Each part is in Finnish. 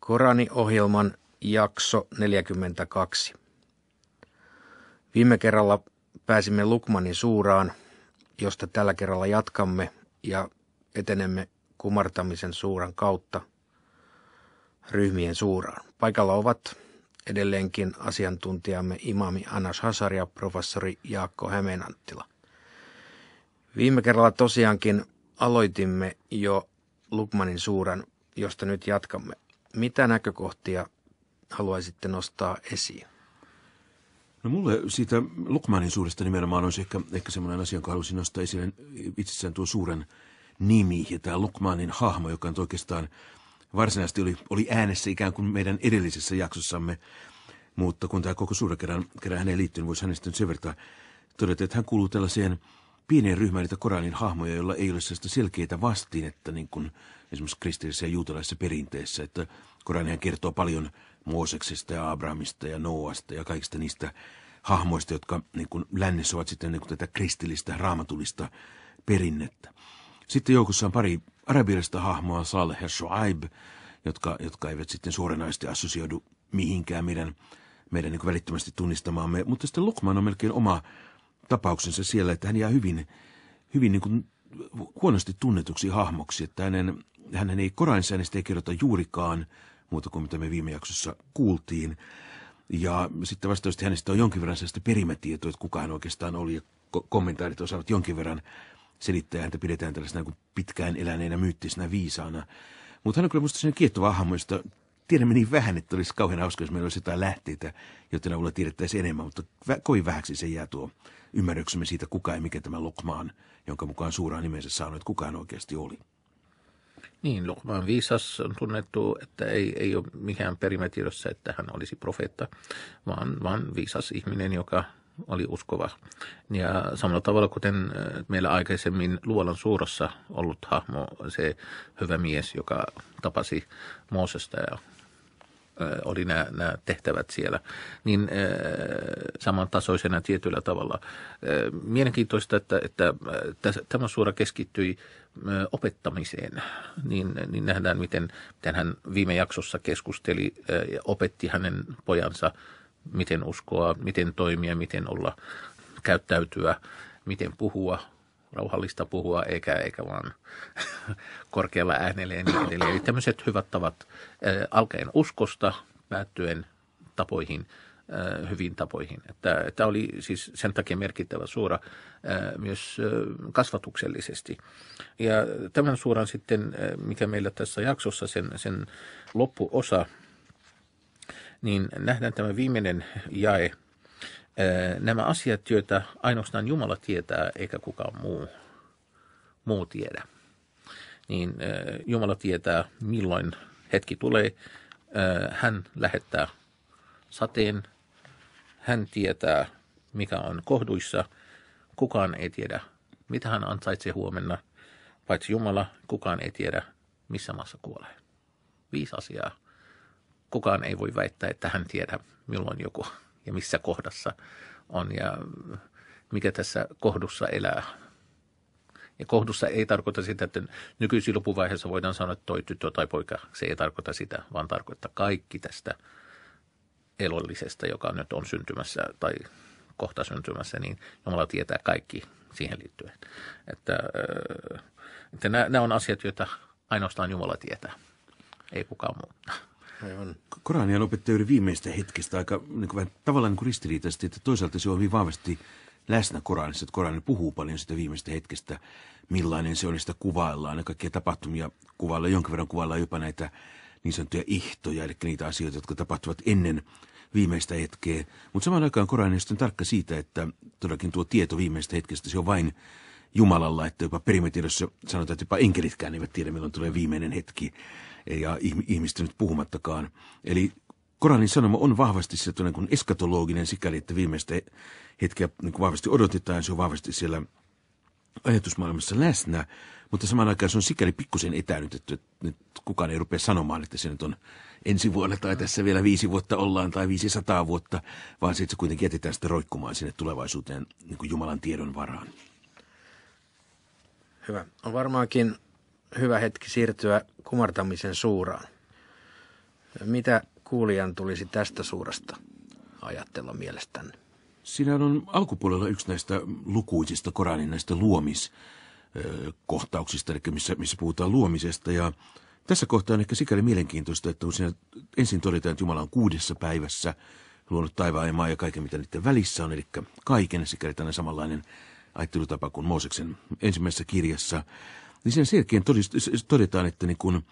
Koraniohjelman jakso 42. Viime kerralla pääsimme Lukmanin suuraan, josta tällä kerralla jatkamme ja etenemme kumartamisen suuran kautta ryhmien suuraan. Paikalla ovat edelleenkin asiantuntijamme imami Anas Hasar ja professori Jaakko Hämeenanttila. Viime kerralla tosiaankin aloitimme jo Lukmanin suuran, josta nyt jatkamme. Mitä näkökohtia haluaisitte nostaa esiin? No mulle siitä Lukmanin suuresta nimenomaan on se ehkä, ehkä semmoinen asia, jonka haluaisin nostaa esille itsessään tuo suuren nimi ja tämä Lukmanin hahmo, joka on oikeastaan varsinaisesti oli, oli äänessä ikään kuin meidän edellisessä jaksossamme. Mutta kun tämä koko suuren kerran, kerran hänen liittyy, niin voisi hänestä nyt sen verran todeta, että hän kuuluu tällaiseen – pieneen ryhmään niitä Koranin hahmoja, joilla ei ole sellaista selkeitä vastinetta, niin kuin esimerkiksi kristillisessä ja juutalaisessa perinteessä, että Koranihan kertoo paljon Mooseksesta ja Abrahamista ja Noasta ja kaikista niistä hahmoista, jotka niin kuin lännessä ovat sitten niin kuin tätä kristillistä, raamatullista perinnettä. Sitten joukossa on pari arabialaista hahmoa, Saleh ja Shoaib, jotka, jotka eivät sitten suoranaisesti assosioidu mihinkään meidän, meidän niin välittömästi tunnistamaamme. Mutta sitten Lukman on melkein oma tapauksensa siellä, että hän jää hyvin, hyvin niin kuin huonosti tunnetuksi hahmoksi, että hänen, hänen ei korainsäänistä ei kerrota juurikaan muuta kuin mitä me viime jaksossa kuultiin. Ja sitten vastaavasti hänestä on jonkin verran sellaista perimätietoa, että kuka hän oikeastaan oli ja ko- kommentaarit osaavat jonkin verran selittää häntä pidetään tällaisena niin kuin pitkään eläneenä myyttisenä viisaana. Mutta hän on kyllä minusta sen kiehtova hahmo, josta tiedämme niin vähän, että olisi kauhean hauska, jos meillä olisi jotain lähteitä, joten avulla tiedettäisiin enemmän, mutta vä- kovin vähäksi se jää tuo ymmärryksemme siitä, kuka ja mikä tämä Lokmaan, jonka mukaan suuraan nimensä saanut, että kukaan oikeasti oli. Niin, Lokmaan viisas on tunnettu, että ei, ei ole mikään perimätiedossa, että hän olisi profeetta, vaan, vaan viisas ihminen, joka oli uskova. Ja samalla tavalla, kuten äh, meillä aikaisemmin Luolan suurossa ollut hahmo, se hyvä mies, joka tapasi Moosesta ja oli nämä, nämä tehtävät siellä, niin samantasoisena tietyllä tavalla. Mielenkiintoista, että, että tämä suora keskittyi opettamiseen, niin, niin nähdään, miten, miten hän viime jaksossa keskusteli ja opetti hänen pojansa, miten uskoa, miten toimia, miten olla, käyttäytyä, miten puhua – rauhallista puhua eikä, eikä vaan korkealla äänellä ja niin edelleen. Eli tämmöiset hyvät tavat äh, alkaen uskosta päättyen tapoihin, äh, eh, hyvin tapoihin. Tämä oli siis sen takia merkittävä suora äh, myös äh, kasvatuksellisesti. Ja tämän suoran sitten, äh, mikä meillä tässä jaksossa, sen, sen loppuosa, niin nähdään tämä viimeinen jae – nämä asiat, joita ainoastaan Jumala tietää eikä kukaan muu, muu tiedä. Niin Jumala tietää, milloin hetki tulee. Hän lähettää sateen. Hän tietää, mikä on kohduissa. Kukaan ei tiedä, mitä hän ansaitsee huomenna. Paitsi Jumala, kukaan ei tiedä, missä maassa kuolee. Viisi asiaa. Kukaan ei voi väittää, että hän tiedä, milloin joku ja missä kohdassa on ja mikä tässä kohdussa elää. Ja kohdussa ei tarkoita sitä, että nykyisin lopuvaiheessa voidaan sanoa, että toi tyttö tai poika, se ei tarkoita sitä, vaan tarkoittaa kaikki tästä elollisesta, joka nyt on syntymässä tai kohta syntymässä, niin Jumala tietää kaikki siihen liittyen. Että, että nämä, nämä on asiat, joita ainoastaan Jumala tietää, ei kukaan muu. Aivan. Korania lopettaa juuri viimeistä hetkestä aika niin kuin vähän, tavallaan niin ristiriitaisesti, että toisaalta se on hyvin vahvasti läsnä Koranissa, että Korani puhuu paljon sitä viimeistä hetkestä, millainen se on, sitä kuvaillaan ja kaikkia tapahtumia kuvaillaan, jonkin verran kuvaillaan jopa näitä niin sanottuja ihtoja, eli niitä asioita, jotka tapahtuvat ennen viimeistä hetkeä. Mutta samaan aikaan Korani on tarkka siitä, että todellakin tuo tieto viimeistä hetkestä, se on vain Jumalalla, että jopa perimetiedossa sanotaan, että jopa enkelitkään eivät tiedä, milloin tulee viimeinen hetki ja ihmistä nyt puhumattakaan. Eli Koranin sanoma on vahvasti se niin kuin eskatologinen sikäli, että viimeistä hetkeä niin kuin vahvasti odotetaan, se on vahvasti siellä ajatusmaailmassa läsnä, mutta samaan aikaan se on sikäli pikkusen etäännytetty, että nyt kukaan ei rupea sanomaan, että se nyt on ensi vuonna tai tässä vielä viisi vuotta ollaan tai viisi sataa vuotta, vaan se, että se kuitenkin jätetään sitä roikkumaan sinne tulevaisuuteen niin kuin Jumalan tiedon varaan. Hyvä. On varmaankin hyvä hetki siirtyä kumartamisen suuraan. Mitä kuulijan tulisi tästä suurasta ajatella mielestäni? Siinä on alkupuolella yksi näistä lukuisista Koranin näistä luomiskohtauksista, eli missä, missä puhutaan luomisesta. Ja tässä kohtaa on ehkä sikäli mielenkiintoista, että kun siinä ensin todetaan, että Jumala on kuudessa päivässä luonut taivaan ja maan ja kaiken, mitä niiden välissä on, eli kaiken, sikäli tällainen samanlainen ajattelutapa kuin Mooseksen ensimmäisessä kirjassa – niin sen selkeän todetaan, että niin kun,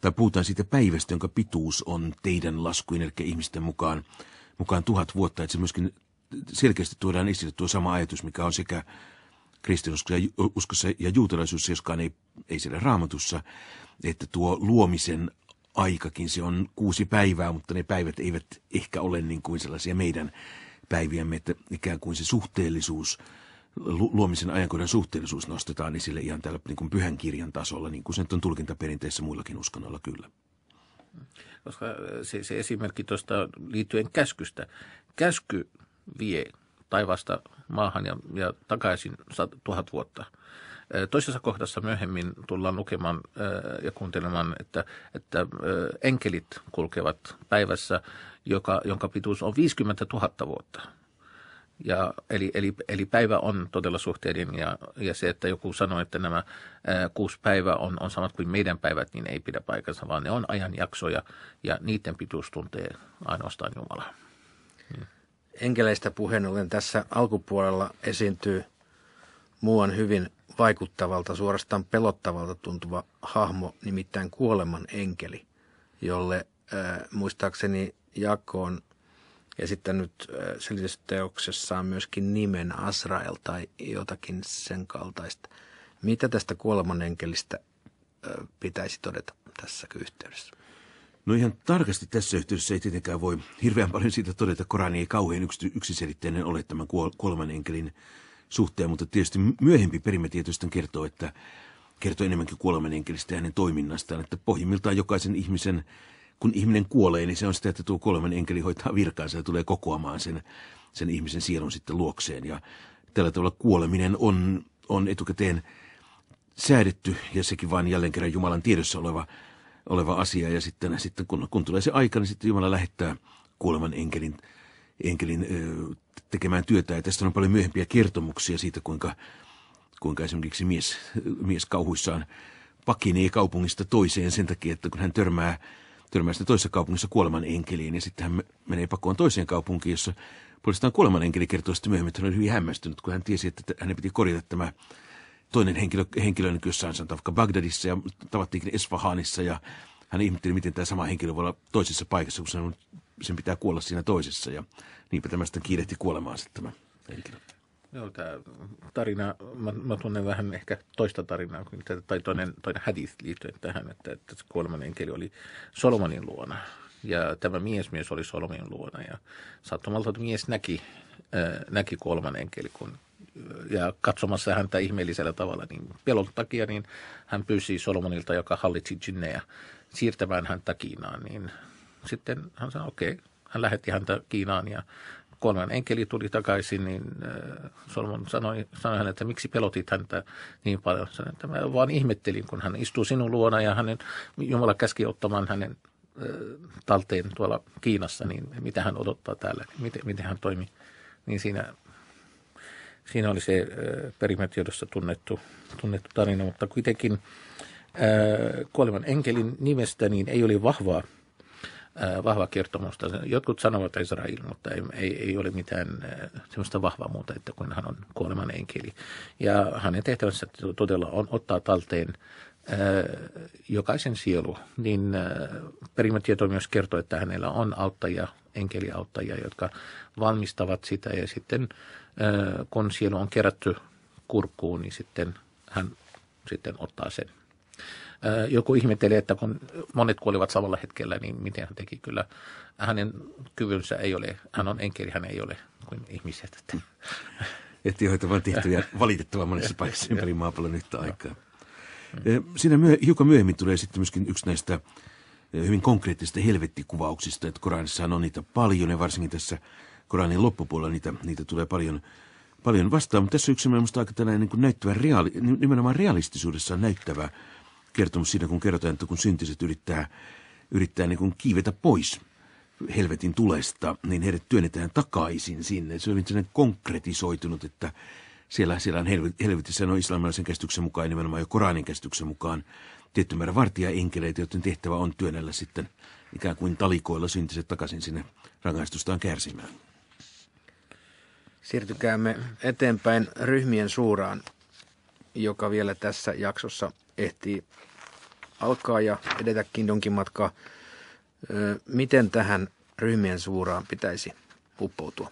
tai puhutaan siitä päivästä, jonka pituus on teidän eli ihmisten mukaan, mukaan tuhat vuotta, että se myöskin selkeästi tuodaan esille tuo sama ajatus, mikä on sekä kristinuskossa uskossa ja juutalaisuudessa, joskaan ei, ei siellä raamatussa, että tuo luomisen aikakin, se on kuusi päivää, mutta ne päivät eivät ehkä ole niin kuin sellaisia meidän päiviämme, että ikään kuin se suhteellisuus luomisen ajankohdan suhteellisuus nostetaan esille ihan täällä niin kuin pyhän kirjan tasolla, niin kuin se on tulkintaperinteissä muillakin uskonnoilla kyllä. Koska äh, se, se esimerkki tuosta liittyen käskystä. Käsky vie taivasta maahan ja, ja takaisin sat, tuhat vuotta. Äh, toisessa kohdassa myöhemmin tullaan lukemaan äh, ja kuuntelemaan, että, että enkelit kulkevat päivässä, joka, jonka pituus on 50 000 vuotta. Ja, eli, eli, eli päivä on todella suhteellinen ja, ja se, että joku sanoo, että nämä ää, kuusi päivää on, on samat kuin meidän päivät, niin ei pidä paikansa, vaan ne on ajanjaksoja ja niiden pituus tuntee ainoastaan Jumala. Hmm. Enkeleistä puheen ollen tässä alkupuolella esiintyy muuan hyvin vaikuttavalta, suorastaan pelottavalta tuntuva hahmo, nimittäin kuoleman enkeli, jolle ää, muistaakseni Jaakko on – ja sitten nyt selitysteoksessa on myöskin nimen Asrael tai jotakin sen kaltaista. Mitä tästä enkelistä pitäisi todeta tässä yhteydessä? No ihan tarkasti tässä yhteydessä ei tietenkään voi hirveän paljon siitä todeta. Korani ei kauhean yksiselitteinen ole tämän kuoleman enkelin suhteen, mutta tietysti myöhempi perimätietysten kertoo, että kertoo enemmänkin kuoleman enkelistä ja hänen toiminnastaan, että pohjimmiltaan jokaisen ihmisen kun ihminen kuolee, niin se on sitä, että tuo kuoleman enkeli hoitaa virkaansa ja tulee kokoamaan sen, sen ihmisen sielun sitten luokseen. Ja tällä tavalla kuoleminen on, on etukäteen säädetty ja sekin vain jälleen kerran Jumalan tiedossa oleva, oleva asia. Ja sitten, sitten kun, kun tulee se aika, niin sitten Jumala lähettää kuoleman enkelin, enkelin tekemään työtä. Ja tästä on paljon myöhempiä kertomuksia siitä, kuinka, kuinka esimerkiksi mies, mies kauhuissaan pakinee kaupungista toiseen sen takia, että kun hän törmää – törmää sitten toisessa kaupungissa kuoleman enkeliin ja sitten hän menee pakoon toiseen kaupunkiin, jossa puolestaan kuoleman enkeli kertoo sitten myöhemmin, että hän oli hyvin hämmästynyt, kun hän tiesi, että hänen piti korjata tämä toinen henkilö, henkilö niin kuin jossain sanotaan vaikka Bagdadissa ja tavattiinkin Esfahanissa ja hän ihmetteli, miten tämä sama henkilö voi olla toisessa paikassa, kun sen, pitää kuolla siinä toisessa ja niinpä tämä sitten kiirehti kuolemaan sitten tämä henkilö. Joo, tämä tarina, mä, mä, tunnen vähän ehkä toista tarinaa, tai toinen, toinen hadith liittyen tähän, että, että kuoleman enkeli oli Solomonin luona. Ja tämä mies myös oli Solomonin luona. Ja sattumalta mies näki, äh, näki kuoleman enkeli, kun äh, ja katsomassa häntä ihmeellisellä tavalla, niin pelon takia niin hän pyysi Solomonilta, joka hallitsi Jinnejä, siirtämään häntä Kiinaan. Niin sitten hän sanoi, okei, okay. hän lähetti häntä Kiinaan ja kuolleen enkeli tuli takaisin, niin äh, Solomon sanoi, sanoi hänelle, että miksi pelotit häntä niin paljon. Sanoi, että mä vaan ihmettelin, kun hän istuu sinun luona ja hänen, Jumala käski ottamaan hänen äh, talteen tuolla Kiinassa, niin mitä hän odottaa täällä, miten, miten hän toimi, Niin siinä, siinä oli se äh, perimätiodossa tunnettu, tunnettu tarina, mutta kuitenkin kuoleman enkelin nimestä niin ei ole vahvaa Äh, vahva kertomusta. Jotkut sanovat Israel, mutta ei, ei, ei ole mitään äh, sellaista vahvaa muuta, että kun hän on kuoleman enkeli. Ja hänen tehtävänsä todella on ottaa talteen äh, jokaisen sielu, niin perimätieto myös kertoo, että hänellä on auttajia, enkeliauttajia, jotka valmistavat sitä ja sitten kun sielu on kerätty kurkkuun, niin sitten hän sitten ottaa sen joku ihmetteli, että kun monet kuolivat samalla hetkellä, niin miten hän teki kyllä. Hänen kyvynsä ei ole, hän on enkeli, hän ei ole kuin ihmiset. että hoitamaan tehtäviä valitettavan monessa paikassa ympäri maapallon yhtä aikaa. Siinä myö, hiukan myöhemmin tulee sitten myöskin yksi näistä hyvin konkreettisista helvettikuvauksista, että Koranissa on niitä paljon ja varsinkin tässä Koranin loppupuolella niitä, niitä tulee paljon, paljon vastaan. Mutta tässä on yksi minusta aika tällainen niin näyttävä, reaali, nimenomaan realistisuudessaan näyttävä kertomus siinä, kun kerrotaan, että kun syntiset yrittää, yrittää niin kuin kiivetä pois helvetin tulesta, niin heidät työnnetään takaisin sinne. Se on sellainen konkretisoitunut, että siellä, siellä on helvet, helvetissä, no islamilaisen käsityksen mukaan, nimenomaan jo Koranin käsityksen mukaan, tietty määrä vartijaenkeleitä, joiden tehtävä on työnnellä sitten ikään kuin talikoilla syntiset takaisin sinne rangaistustaan kärsimään. Siirtykäämme eteenpäin ryhmien suuraan joka vielä tässä jaksossa ehtii alkaa ja edetäkin jonkin matkaa. Miten tähän ryhmien suuraan pitäisi uppoutua?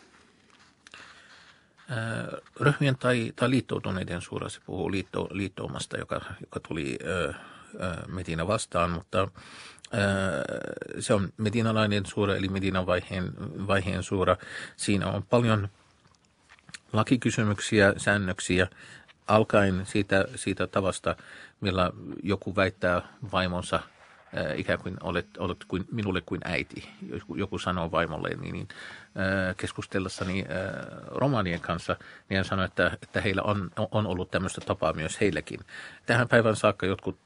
Ryhmien tai, tai liittoutuneiden suura, se puhuu liitto, liittoumasta, joka, joka tuli ö, Medina vastaan, mutta se on medinalainen suura, eli Medinan vaiheen, vaiheen suura. Siinä on paljon lakikysymyksiä, säännöksiä, alkaen siitä, siitä tavasta, millä joku väittää vaimonsa äh, ikään kuin olet, olet kuin, minulle kuin äiti, joku, joku sanoo vaimolle, niin, niin äh, keskustellessani äh, romanien kanssa, niin hän sanoi, että, että heillä on, on ollut tämmöistä tapaa myös heilläkin. Tähän päivän saakka jotkut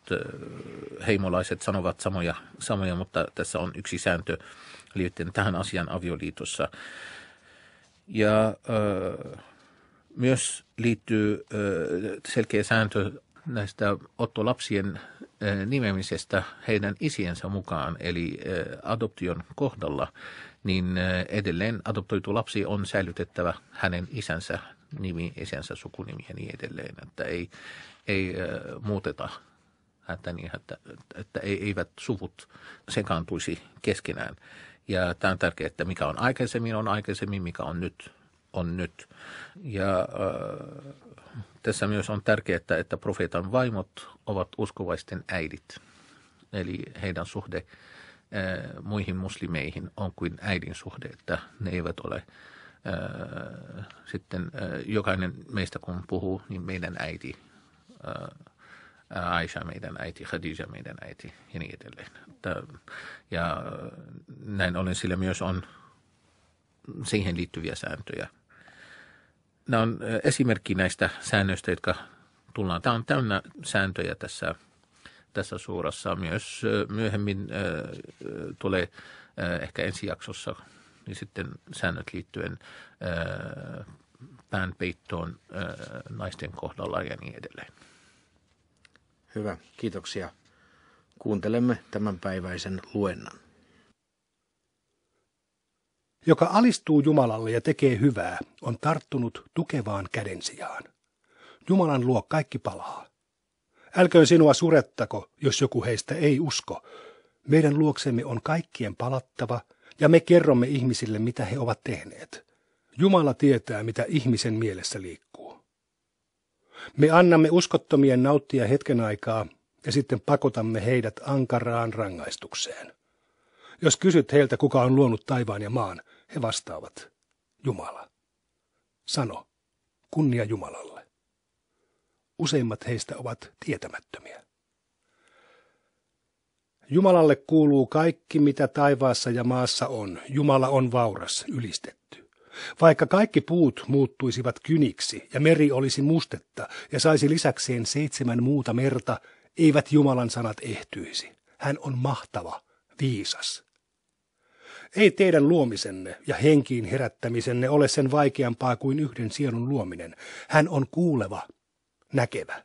heimolaiset sanovat samoja, samoja, mutta tässä on yksi sääntö liittyen tähän asian avioliitossa. Ja myös liittyy selkeä sääntö näistä ottolapsien nimemisestä heidän isiensä mukaan, eli adoption kohdalla, niin edelleen adoptoitu lapsi on säilytettävä hänen isänsä nimi, isänsä sukunimi ja niin edelleen, että ei, ei muuteta että, niin, että, että eivät suvut sekaantuisi keskenään. Ja tämä on tärkeää, että mikä on aikaisemmin, on aikaisemmin, mikä on nyt, on nyt. Ja äh, tässä myös on tärkeää, että profeetan vaimot ovat uskovaisten äidit. Eli heidän suhde äh, muihin muslimeihin on kuin äidin suhde, että ne eivät ole äh, sitten äh, jokainen meistä kun puhuu, niin meidän äiti äh, äh, Aisha meidän äiti, Khadija meidän äiti ja niin edelleen. Ja näin ollen sillä myös on siihen liittyviä sääntöjä nämä on esimerkki näistä säännöistä, jotka tullaan. Tämä on täynnä sääntöjä tässä, tässä suurassa. Myös myöhemmin äh, tulee äh, ehkä ensi jaksossa niin sitten säännöt liittyen äh, päänpeittoon naisten kohdalla ja niin edelleen. Hyvä, kiitoksia. Kuuntelemme tämänpäiväisen luennan joka alistuu Jumalalle ja tekee hyvää, on tarttunut tukevaan kädensijaan. Jumalan luo kaikki palaa. Älköön sinua surettako, jos joku heistä ei usko. Meidän luoksemme on kaikkien palattava, ja me kerromme ihmisille, mitä he ovat tehneet. Jumala tietää, mitä ihmisen mielessä liikkuu. Me annamme uskottomien nauttia hetken aikaa, ja sitten pakotamme heidät ankaraan rangaistukseen. Jos kysyt heiltä, kuka on luonut taivaan ja maan, he vastaavat, Jumala. Sano, kunnia Jumalalle. Useimmat heistä ovat tietämättömiä. Jumalalle kuuluu kaikki, mitä taivaassa ja maassa on. Jumala on vauras, ylistetty. Vaikka kaikki puut muuttuisivat kyniksi ja meri olisi mustetta ja saisi lisäkseen seitsemän muuta merta, eivät Jumalan sanat ehtyisi. Hän on mahtava, viisas. Ei teidän luomisenne ja henkiin herättämisenne ole sen vaikeampaa kuin yhden sielun luominen. Hän on kuuleva, näkevä.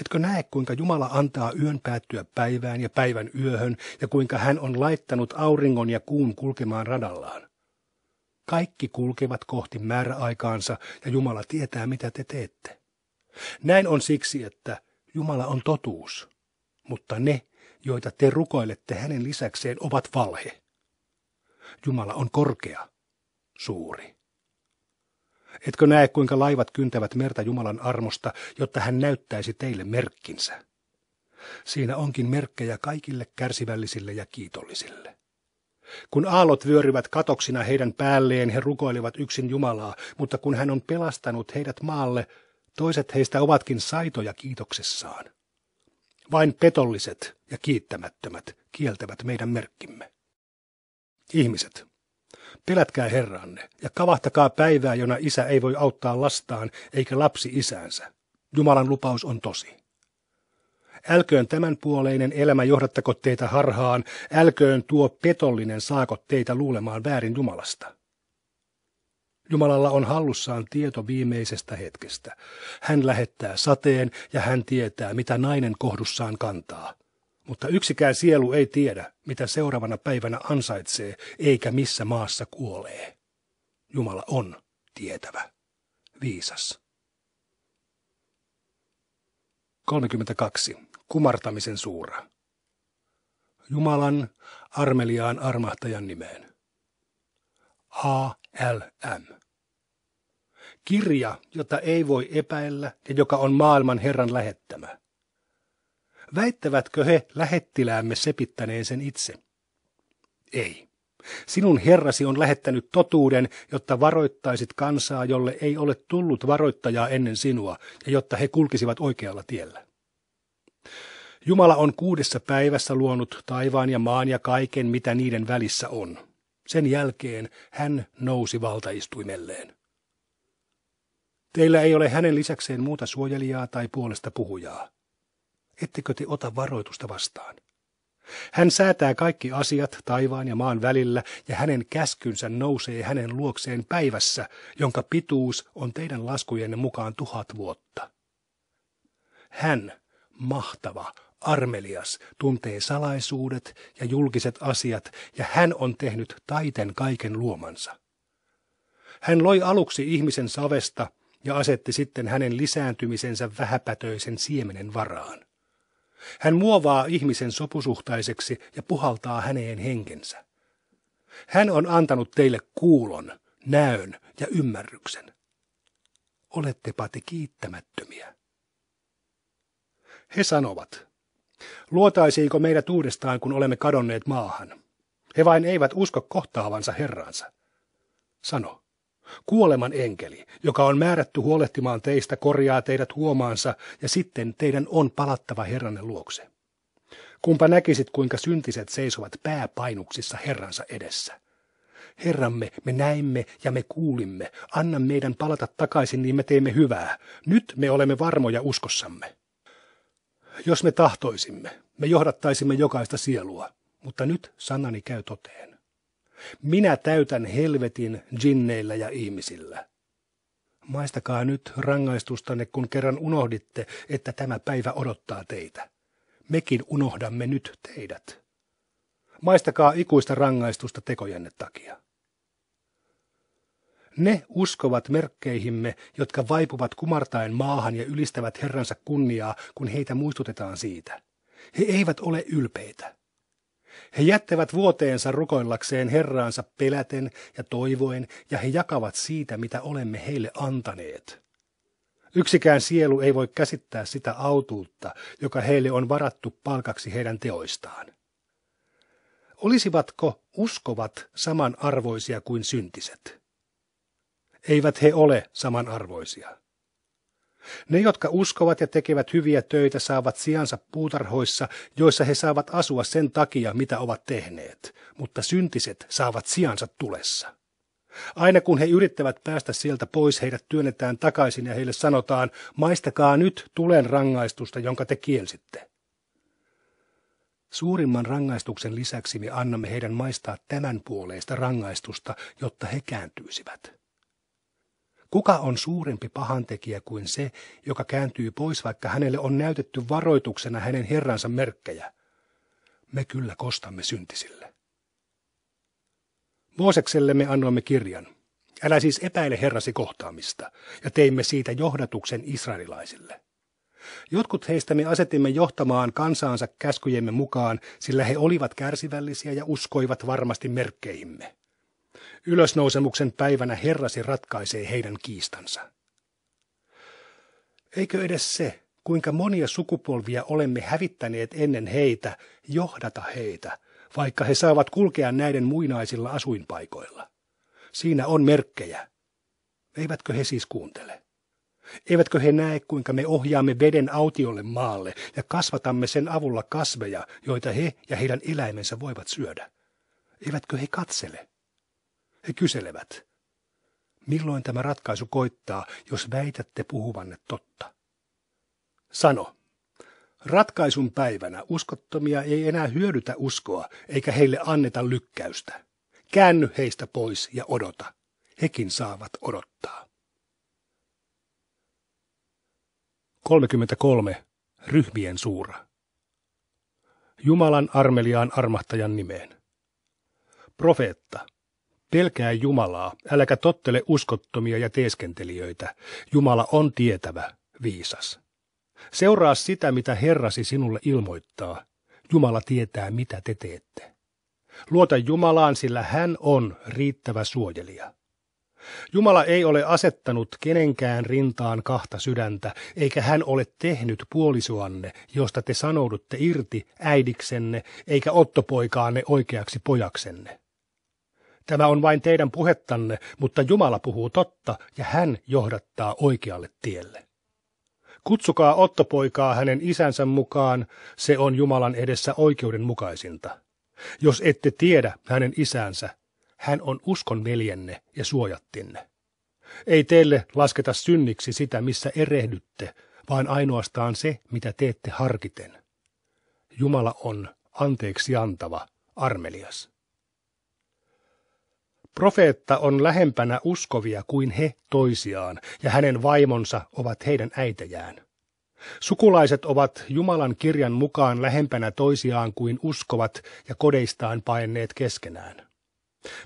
Etkö näe, kuinka Jumala antaa yön päättyä päivään ja päivän yöhön, ja kuinka hän on laittanut auringon ja kuun kulkemaan radallaan? Kaikki kulkevat kohti määräaikaansa, ja Jumala tietää, mitä te teette. Näin on siksi, että Jumala on totuus, mutta ne, joita te rukoilette hänen lisäkseen, ovat valhe. Jumala on korkea, suuri. Etkö näe, kuinka laivat kyntävät merta Jumalan armosta, jotta hän näyttäisi teille merkkinsä? Siinä onkin merkkejä kaikille kärsivällisille ja kiitollisille. Kun aallot vyöryvät katoksina heidän päälleen, he rukoilevat yksin Jumalaa, mutta kun hän on pelastanut heidät maalle, toiset heistä ovatkin saitoja kiitoksessaan. Vain petolliset ja kiittämättömät kieltävät meidän merkkimme ihmiset, pelätkää Herranne ja kavahtakaa päivää, jona isä ei voi auttaa lastaan eikä lapsi isäänsä. Jumalan lupaus on tosi. Älköön tämänpuoleinen elämä johdattako teitä harhaan, älköön tuo petollinen saako teitä luulemaan väärin Jumalasta. Jumalalla on hallussaan tieto viimeisestä hetkestä. Hän lähettää sateen ja hän tietää, mitä nainen kohdussaan kantaa mutta yksikään sielu ei tiedä, mitä seuraavana päivänä ansaitsee, eikä missä maassa kuolee. Jumala on tietävä, viisas. 32. Kumartamisen suura. Jumalan armeliaan armahtajan nimeen. ALM. Kirja, jota ei voi epäillä ja joka on maailman Herran lähettämä väittävätkö he lähettiläämme sepittäneen sen itse? Ei. Sinun herrasi on lähettänyt totuuden, jotta varoittaisit kansaa, jolle ei ole tullut varoittajaa ennen sinua, ja jotta he kulkisivat oikealla tiellä. Jumala on kuudessa päivässä luonut taivaan ja maan ja kaiken, mitä niiden välissä on. Sen jälkeen hän nousi valtaistuimelleen. Teillä ei ole hänen lisäkseen muuta suojelijaa tai puolesta puhujaa ettekö te ota varoitusta vastaan? Hän säätää kaikki asiat taivaan ja maan välillä, ja hänen käskynsä nousee hänen luokseen päivässä, jonka pituus on teidän laskujenne mukaan tuhat vuotta. Hän, mahtava, armelias, tuntee salaisuudet ja julkiset asiat, ja hän on tehnyt taiten kaiken luomansa. Hän loi aluksi ihmisen savesta ja asetti sitten hänen lisääntymisensä vähäpätöisen siemenen varaan. Hän muovaa ihmisen sopusuhtaiseksi ja puhaltaa häneen henkensä. Hän on antanut teille kuulon, näön ja ymmärryksen. Olettepa te kiittämättömiä. He sanovat, luotaisiiko meidät uudestaan, kun olemme kadonneet maahan? He vain eivät usko kohtaavansa Herraansa. Sano, Kuoleman enkeli, joka on määrätty huolehtimaan teistä, korjaa teidät huomaansa, ja sitten teidän on palattava Herranne luokse. Kumpa näkisit, kuinka syntiset seisovat pääpainuksissa Herransa edessä. Herramme, me näimme ja me kuulimme. Anna meidän palata takaisin, niin me teemme hyvää. Nyt me olemme varmoja uskossamme. Jos me tahtoisimme, me johdattaisimme jokaista sielua, mutta nyt sanani käy toteen. Minä täytän helvetin jinneillä ja ihmisillä. Maistakaa nyt rangaistustanne, kun kerran unohditte, että tämä päivä odottaa teitä. Mekin unohdamme nyt teidät. Maistakaa ikuista rangaistusta tekojenne takia. Ne uskovat merkkeihimme, jotka vaipuvat kumartaen maahan ja ylistävät Herransa kunniaa, kun heitä muistutetaan siitä. He eivät ole ylpeitä. He jättävät vuoteensa rukoillakseen Herraansa peläten ja toivoen, ja he jakavat siitä, mitä olemme heille antaneet. Yksikään sielu ei voi käsittää sitä autuutta, joka heille on varattu palkaksi heidän teoistaan. Olisivatko uskovat samanarvoisia kuin syntiset? Eivät he ole samanarvoisia. Ne, jotka uskovat ja tekevät hyviä töitä, saavat sijansa puutarhoissa, joissa he saavat asua sen takia, mitä ovat tehneet, mutta syntiset saavat sijansa tulessa. Aina kun he yrittävät päästä sieltä pois, heidät työnnetään takaisin ja heille sanotaan, maistakaa nyt tulen rangaistusta, jonka te kielsitte. Suurimman rangaistuksen lisäksi me annamme heidän maistaa tämän puoleista rangaistusta, jotta he kääntyisivät. Kuka on suurempi pahantekijä kuin se, joka kääntyy pois, vaikka hänelle on näytetty varoituksena hänen herransa merkkejä? Me kyllä kostamme syntisille. Moosekselle me annoimme kirjan. Älä siis epäile herrasi kohtaamista, ja teimme siitä johdatuksen israelilaisille. Jotkut heistä me asetimme johtamaan kansaansa käskyjemme mukaan, sillä he olivat kärsivällisiä ja uskoivat varmasti merkkeihimme. Ylösnousemuksen päivänä Herrasi ratkaisee heidän kiistansa. Eikö edes se, kuinka monia sukupolvia olemme hävittäneet ennen heitä, johdata heitä, vaikka he saavat kulkea näiden muinaisilla asuinpaikoilla? Siinä on merkkejä. Eivätkö he siis kuuntele? Eivätkö he näe, kuinka me ohjaamme veden autiolle maalle ja kasvatamme sen avulla kasveja, joita he ja heidän eläimensä voivat syödä? Eivätkö he katsele? He kyselevät. Milloin tämä ratkaisu koittaa, jos väitätte puhuvanne totta? Sano. Ratkaisun päivänä uskottomia ei enää hyödytä uskoa, eikä heille anneta lykkäystä. Käänny heistä pois ja odota. Hekin saavat odottaa. 33. Ryhmien suura. Jumalan armeliaan armahtajan nimeen. Profeetta, Pelkää Jumalaa, äläkä tottele uskottomia ja teeskentelijöitä. Jumala on tietävä, viisas. Seuraa sitä, mitä Herrasi sinulle ilmoittaa. Jumala tietää, mitä te teette. Luota Jumalaan, sillä hän on riittävä suojelija. Jumala ei ole asettanut kenenkään rintaan kahta sydäntä, eikä hän ole tehnyt puolisoanne, josta te sanoudutte irti äidiksenne, eikä ottopoikaanne oikeaksi pojaksenne. Tämä on vain teidän puhettanne, mutta Jumala puhuu totta ja hän johdattaa oikealle tielle. Kutsukaa Ottopoikaa hänen isänsä mukaan, se on Jumalan edessä oikeudenmukaisinta. Jos ette tiedä hänen isänsä, hän on uskon veljenne ja suojattinne. Ei teille lasketa synniksi sitä, missä erehdytte, vaan ainoastaan se, mitä teette harkiten. Jumala on anteeksi antava, armelias. Profeetta on lähempänä uskovia kuin he toisiaan, ja hänen vaimonsa ovat heidän äitejään. Sukulaiset ovat Jumalan kirjan mukaan lähempänä toisiaan kuin uskovat ja kodeistaan paenneet keskenään.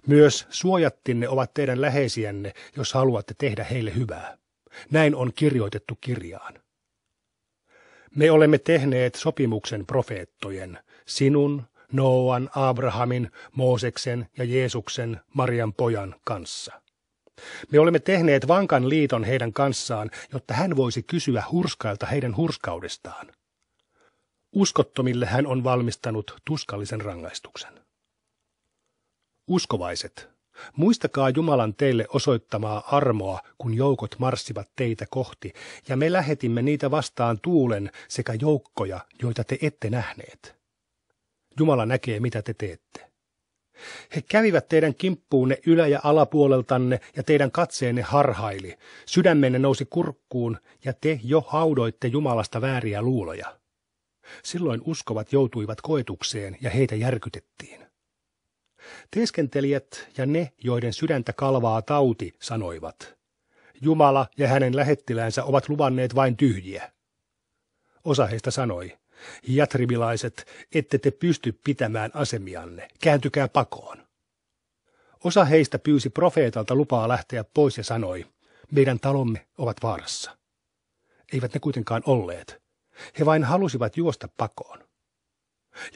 Myös suojattinne ovat teidän läheisiänne, jos haluatte tehdä heille hyvää. Näin on kirjoitettu kirjaan. Me olemme tehneet sopimuksen profeettojen, sinun, Nooan, Abrahamin, Mooseksen ja Jeesuksen, Marian pojan kanssa. Me olemme tehneet vankan liiton heidän kanssaan, jotta hän voisi kysyä hurskailta heidän hurskaudestaan. Uskottomille hän on valmistanut tuskallisen rangaistuksen. Uskovaiset, muistakaa Jumalan teille osoittamaa armoa, kun joukot marssivat teitä kohti, ja me lähetimme niitä vastaan tuulen sekä joukkoja, joita te ette nähneet. Jumala näkee, mitä te teette. He kävivät teidän kimppuunne ylä- ja alapuoleltanne, ja teidän katseenne harhaili. Sydämenne nousi kurkkuun, ja te jo haudoitte Jumalasta vääriä luuloja. Silloin uskovat joutuivat koetukseen, ja heitä järkytettiin. Teeskentelijät ja ne, joiden sydäntä kalvaa tauti, sanoivat. Jumala ja hänen lähettiläänsä ovat luvanneet vain tyhjiä. Osa heistä sanoi, Jatribilaiset, ette te pysty pitämään asemianne, kääntykää pakoon. Osa heistä pyysi profeetalta lupaa lähteä pois ja sanoi, meidän talomme ovat vaarassa. Eivät ne kuitenkaan olleet. He vain halusivat juosta pakoon.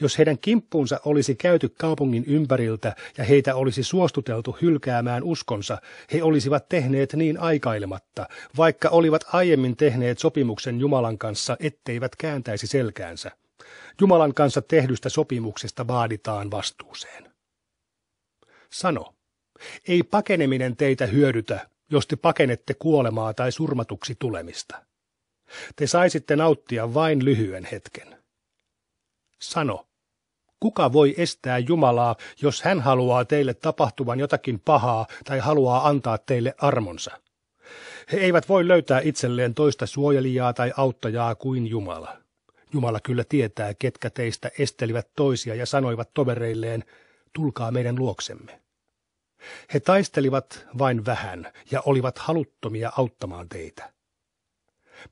Jos heidän kimppuunsa olisi käyty kaupungin ympäriltä ja heitä olisi suostuteltu hylkäämään uskonsa, he olisivat tehneet niin aikailematta, vaikka olivat aiemmin tehneet sopimuksen Jumalan kanssa, etteivät kääntäisi selkäänsä. Jumalan kanssa tehdystä sopimuksesta vaaditaan vastuuseen. Sano, ei pakeneminen teitä hyödytä, jos te pakenette kuolemaa tai surmatuksi tulemista. Te saisitte nauttia vain lyhyen hetken sano, kuka voi estää Jumalaa, jos hän haluaa teille tapahtuvan jotakin pahaa tai haluaa antaa teille armonsa? He eivät voi löytää itselleen toista suojelijaa tai auttajaa kuin Jumala. Jumala kyllä tietää, ketkä teistä estelivät toisia ja sanoivat tovereilleen, tulkaa meidän luoksemme. He taistelivat vain vähän ja olivat haluttomia auttamaan teitä.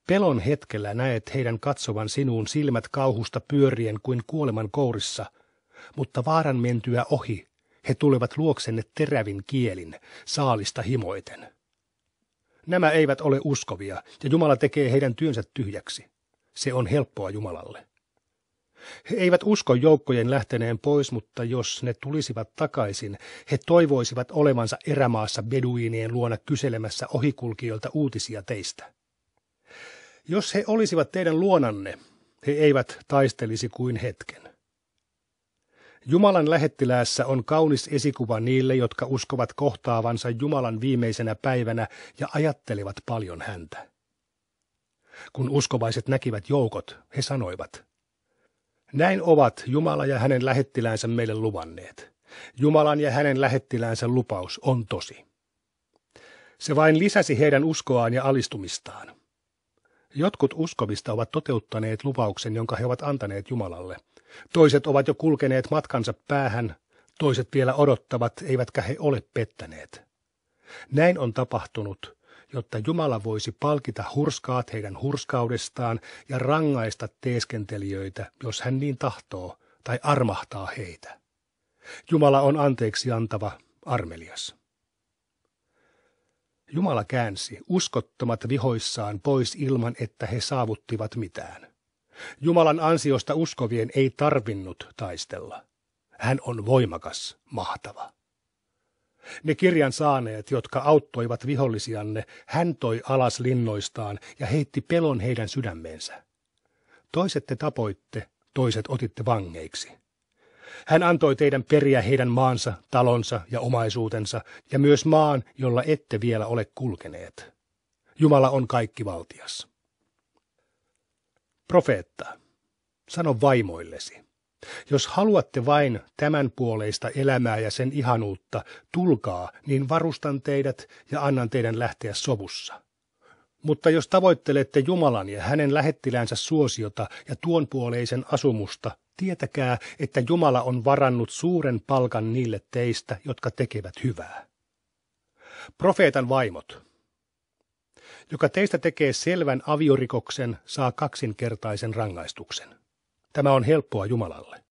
Pelon hetkellä näet heidän katsovan sinuun silmät kauhusta pyörien kuin kuoleman kourissa, mutta vaaran mentyä ohi he tulevat luoksenne terävin kielin, saalista himoiten. Nämä eivät ole uskovia, ja Jumala tekee heidän työnsä tyhjäksi. Se on helppoa Jumalalle. He eivät usko joukkojen lähteneen pois, mutta jos ne tulisivat takaisin, he toivoisivat olevansa erämaassa beduinien luona kyselemässä ohikulkijoilta uutisia teistä. Jos he olisivat teidän luonanne, he eivät taistelisi kuin hetken. Jumalan lähettiläässä on kaunis esikuva niille, jotka uskovat kohtaavansa Jumalan viimeisenä päivänä ja ajattelivat paljon häntä. Kun uskovaiset näkivät joukot, he sanoivat, näin ovat Jumala ja hänen lähettiläänsä meille luvanneet. Jumalan ja hänen lähettiläänsä lupaus on tosi. Se vain lisäsi heidän uskoaan ja alistumistaan. Jotkut uskovista ovat toteuttaneet lupauksen, jonka he ovat antaneet Jumalalle. Toiset ovat jo kulkeneet matkansa päähän, toiset vielä odottavat, eivätkä he ole pettäneet. Näin on tapahtunut, jotta Jumala voisi palkita hurskaat heidän hurskaudestaan ja rangaista teeskentelijöitä, jos hän niin tahtoo, tai armahtaa heitä. Jumala on anteeksi antava, armelias. Jumala käänsi uskottomat vihoissaan pois ilman, että he saavuttivat mitään. Jumalan ansiosta uskovien ei tarvinnut taistella. Hän on voimakas, mahtava. Ne kirjan saaneet, jotka auttoivat vihollisianne, hän toi alas linnoistaan ja heitti pelon heidän sydämeensä. Toiset te tapoitte, toiset otitte vangeiksi. Hän antoi teidän periä heidän maansa, talonsa ja omaisuutensa, ja myös maan, jolla ette vielä ole kulkeneet. Jumala on kaikki valtias. Profeetta, sano vaimoillesi. Jos haluatte vain tämän puoleista elämää ja sen ihanuutta, tulkaa, niin varustan teidät ja annan teidän lähteä sovussa. Mutta jos tavoittelette Jumalan ja hänen lähettiläänsä suosiota ja tuon puoleisen asumusta, Tietäkää, että Jumala on varannut suuren palkan niille teistä, jotka tekevät hyvää. Profeetan vaimot. Joka teistä tekee selvän aviorikoksen, saa kaksinkertaisen rangaistuksen. Tämä on helppoa Jumalalle.